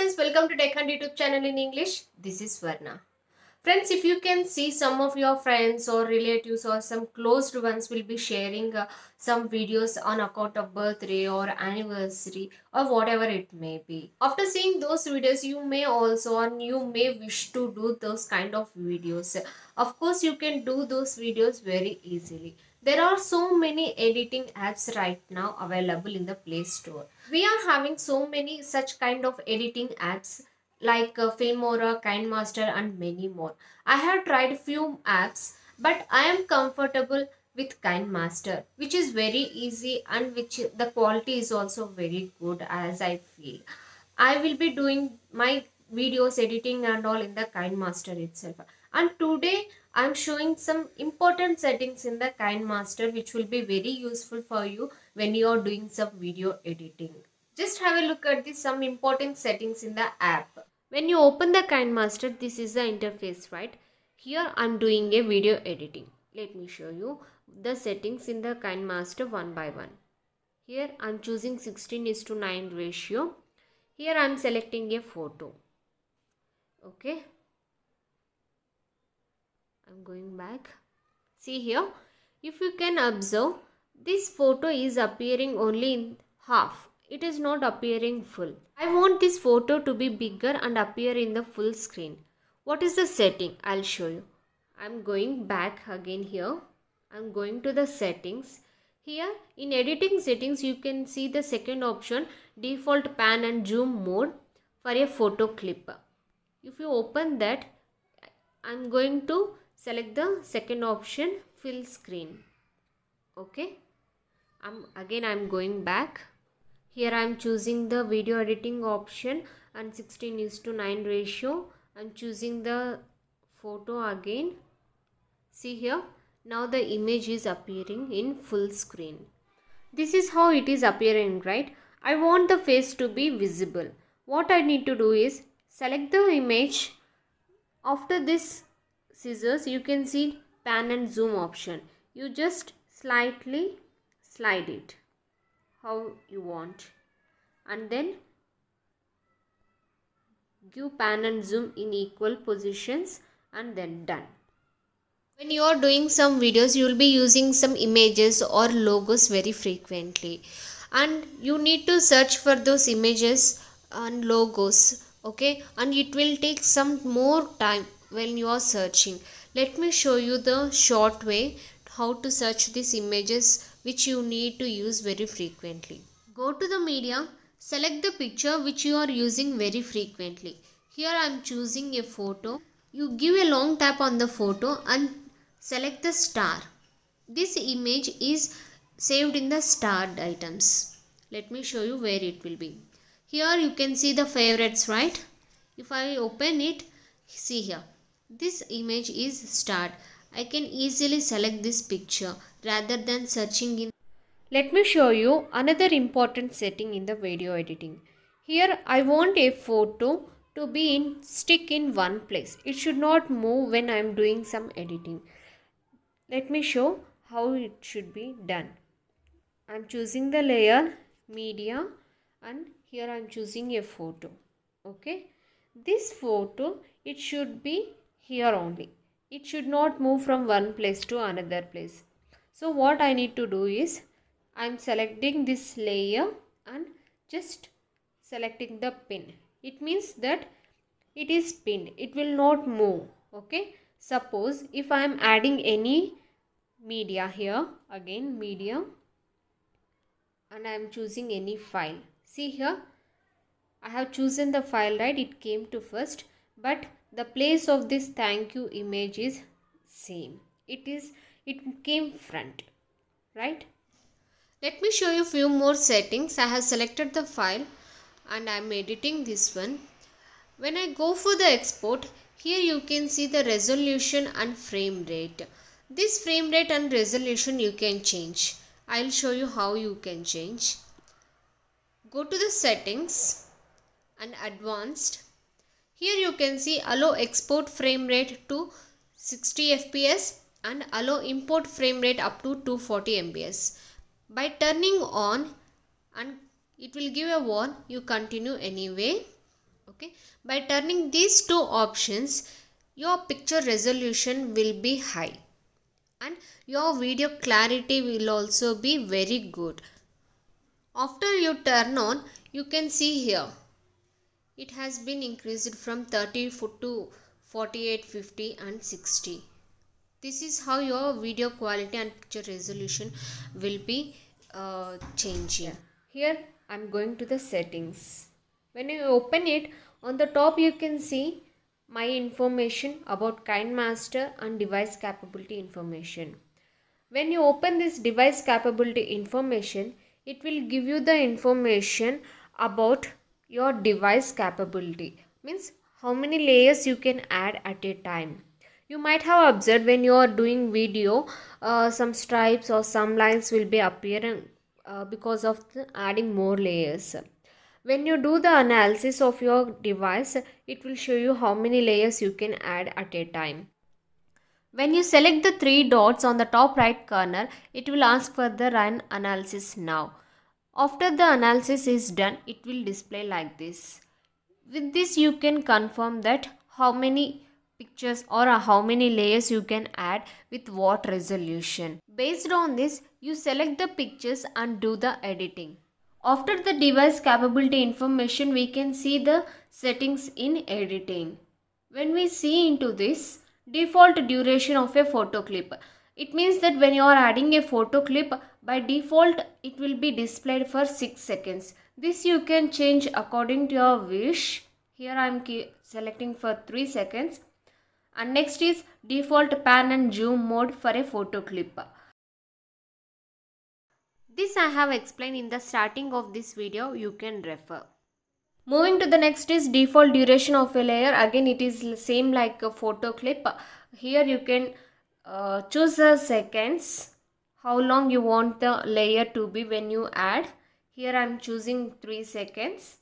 friends, welcome to TechHunt YouTube channel in English. This is Varna. Friends, if you can see some of your friends or relatives or some closed ones will be sharing uh, some videos on account of birthday or anniversary or whatever it may be. After seeing those videos, you may also and you may wish to do those kind of videos. Of course, you can do those videos very easily. There are so many editing apps right now available in the Play Store. We are having so many such kind of editing apps like uh, Filmora, KindMaster and many more. I have tried few apps but I am comfortable with KindMaster which is very easy and which the quality is also very good as I feel. I will be doing my videos editing and all in the KindMaster itself and today I am showing some important settings in the KineMaster which will be very useful for you when you are doing some video editing. Just have a look at this some important settings in the app. When you open the KineMaster, this is the interface, right? Here I am doing a video editing. Let me show you the settings in the KineMaster one by one. Here I am choosing 16 is to 9 ratio. Here I am selecting a photo. Okay I'm going back. See here, if you can observe, this photo is appearing only in half. It is not appearing full. I want this photo to be bigger and appear in the full screen. What is the setting? I'll show you. I'm going back again here. I'm going to the settings. Here in editing settings you can see the second option default pan and zoom mode for a photo clip. If you open that I'm going to select the second option fill screen okay I'm again I'm going back here I'm choosing the video editing option and 16 is to 9 ratio I'm choosing the photo again see here now the image is appearing in full screen this is how it is appearing right I want the face to be visible what I need to do is select the image after this scissors you can see pan and zoom option you just slightly slide it how you want and then give pan and zoom in equal positions and then done when you are doing some videos you will be using some images or logos very frequently and you need to search for those images and logos okay and it will take some more time when you are searching. Let me show you the short way how to search these images which you need to use very frequently. Go to the media, select the picture which you are using very frequently. Here I am choosing a photo. You give a long tap on the photo and select the star. This image is saved in the starred items. Let me show you where it will be. Here you can see the favorites, right? If I open it, see here. This image is start. I can easily select this picture rather than searching in. Let me show you another important setting in the video editing. Here I want a photo to be in stick in one place. It should not move when I am doing some editing. Let me show how it should be done. I am choosing the layer media and here I am choosing a photo. Okay. This photo it should be here only. It should not move from one place to another place. So what I need to do is I'm selecting this layer and just selecting the pin. It means that it is pinned. It will not move. Okay. Suppose if I am adding any media here again media and I am choosing any file. See here I have chosen the file right it came to first but the place of this thank you image is same it is it came front right let me show you few more settings i have selected the file and i am editing this one when i go for the export here you can see the resolution and frame rate this frame rate and resolution you can change i'll show you how you can change go to the settings and advanced here you can see allow export frame rate to 60 FPS and allow import frame rate up to 240 MBS. By turning on and it will give a warn you continue anyway. Okay. By turning these two options your picture resolution will be high and your video clarity will also be very good. After you turn on you can see here it has been increased from 30 foot to 48 50 and 60 this is how your video quality and picture resolution will be uh, changing here i'm going to the settings when you open it on the top you can see my information about kindmaster and device capability information when you open this device capability information it will give you the information about your device capability means how many layers you can add at a time you might have observed when you are doing video uh, some stripes or some lines will be appearing uh, because of adding more layers when you do the analysis of your device it will show you how many layers you can add at a time when you select the three dots on the top right corner it will ask for the run analysis now after the analysis is done, it will display like this. With this, you can confirm that how many pictures or uh, how many layers you can add with what resolution. Based on this, you select the pictures and do the editing. After the device capability information, we can see the settings in editing. When we see into this, default duration of a photo clip. It means that when you are adding a photo clip, by default, it will be displayed for 6 seconds. This you can change according to your wish. Here I am selecting for 3 seconds. And next is default pan and zoom mode for a photo clip. This I have explained in the starting of this video. You can refer. Moving to the next is default duration of a layer. Again, it is same like a photo clip. Here you can uh, choose the seconds how long you want the layer to be when you add. Here I am choosing 3 seconds.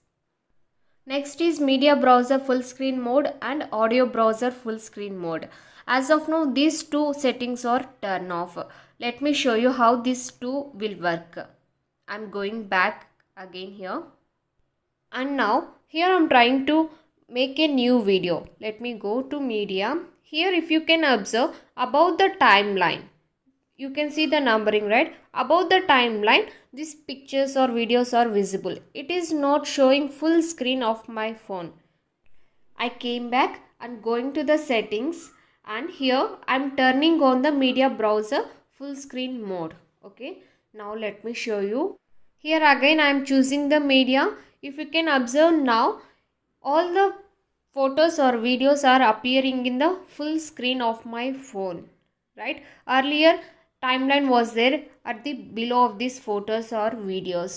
Next is media browser full screen mode and audio browser full screen mode. As of now these two settings are turned off. Let me show you how these two will work. I am going back again here. And now here I am trying to make a new video. Let me go to media. Here if you can observe about the timeline you can see the numbering right above the timeline these pictures or videos are visible it is not showing full screen of my phone i came back and going to the settings and here i'm turning on the media browser full screen mode okay now let me show you here again i am choosing the media if you can observe now all the photos or videos are appearing in the full screen of my phone right earlier timeline was there at the below of these photos or videos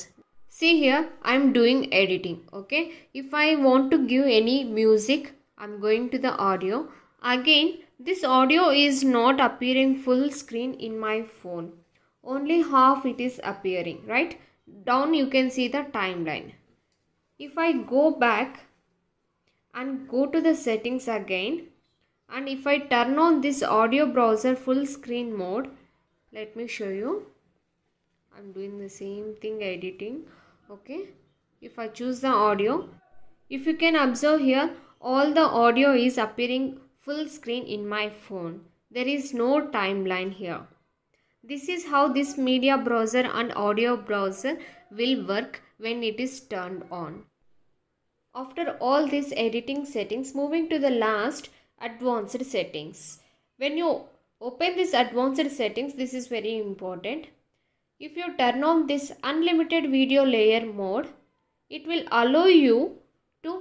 see here i am doing editing okay if i want to give any music i'm going to the audio again this audio is not appearing full screen in my phone only half it is appearing right down you can see the timeline if i go back and go to the settings again and if i turn on this audio browser full screen mode let me show you I'm doing the same thing editing okay if I choose the audio if you can observe here all the audio is appearing full screen in my phone there is no timeline here this is how this media browser and audio browser will work when it is turned on after all these editing settings moving to the last advanced settings when you open this advanced settings this is very important if you turn on this unlimited video layer mode it will allow you to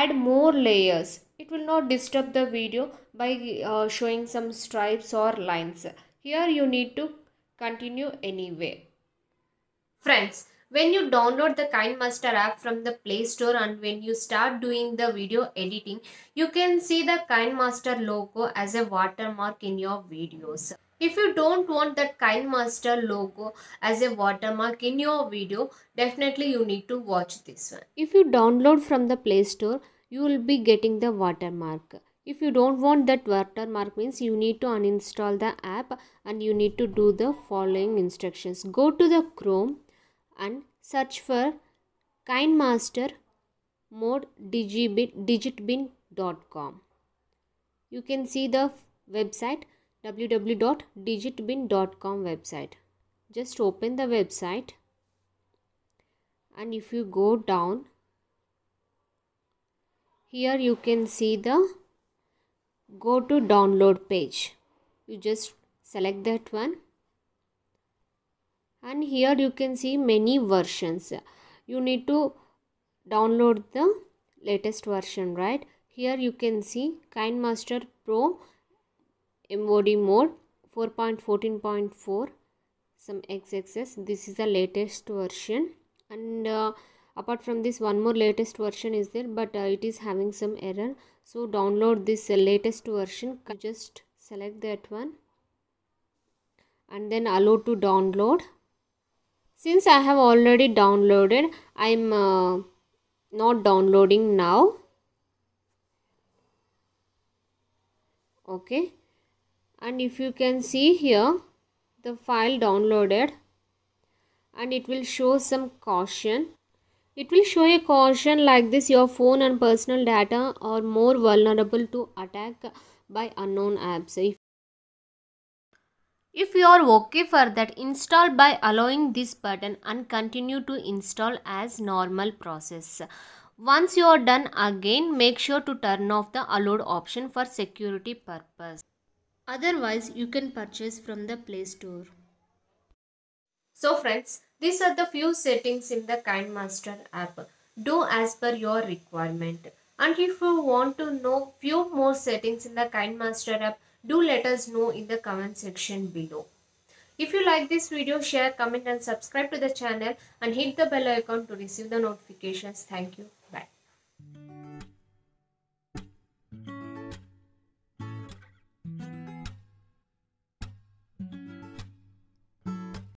add more layers it will not disturb the video by uh, showing some stripes or lines here you need to continue anyway friends when you download the kindmaster app from the play store and when you start doing the video editing you can see the kindmaster logo as a watermark in your videos if you don't want that KindMaster logo as a watermark in your video, definitely you need to watch this one. If you download from the Play Store, you will be getting the watermark. If you don't want that watermark means you need to uninstall the app and you need to do the following instructions. Go to the Chrome and search for kindmaster mode digitbin.com. You can see the website www.digitbin.com website. Just open the website and if you go down here you can see the go to download page. You just select that one and here you can see many versions you need to download the latest version right here you can see kindmaster pro mod mode 4.14.4 some xxs this is the latest version and uh, apart from this one more latest version is there but uh, it is having some error so download this uh, latest version just select that one and then allow to download since i have already downloaded i'm uh, not downloading now okay and if you can see here the file downloaded and it will show some caution it will show a caution like this your phone and personal data are more vulnerable to attack by unknown apps if if you are okay for that install by allowing this button and continue to install as normal process. Once you are done again make sure to turn off the allowed option for security purpose. Otherwise you can purchase from the play store. So friends these are the few settings in the KindMaster app. Do as per your requirement. And if you want to know few more settings in the KindMaster app, do let us know in the comment section below. If you like this video, share, comment and subscribe to the channel and hit the bell icon to receive the notifications. Thank you.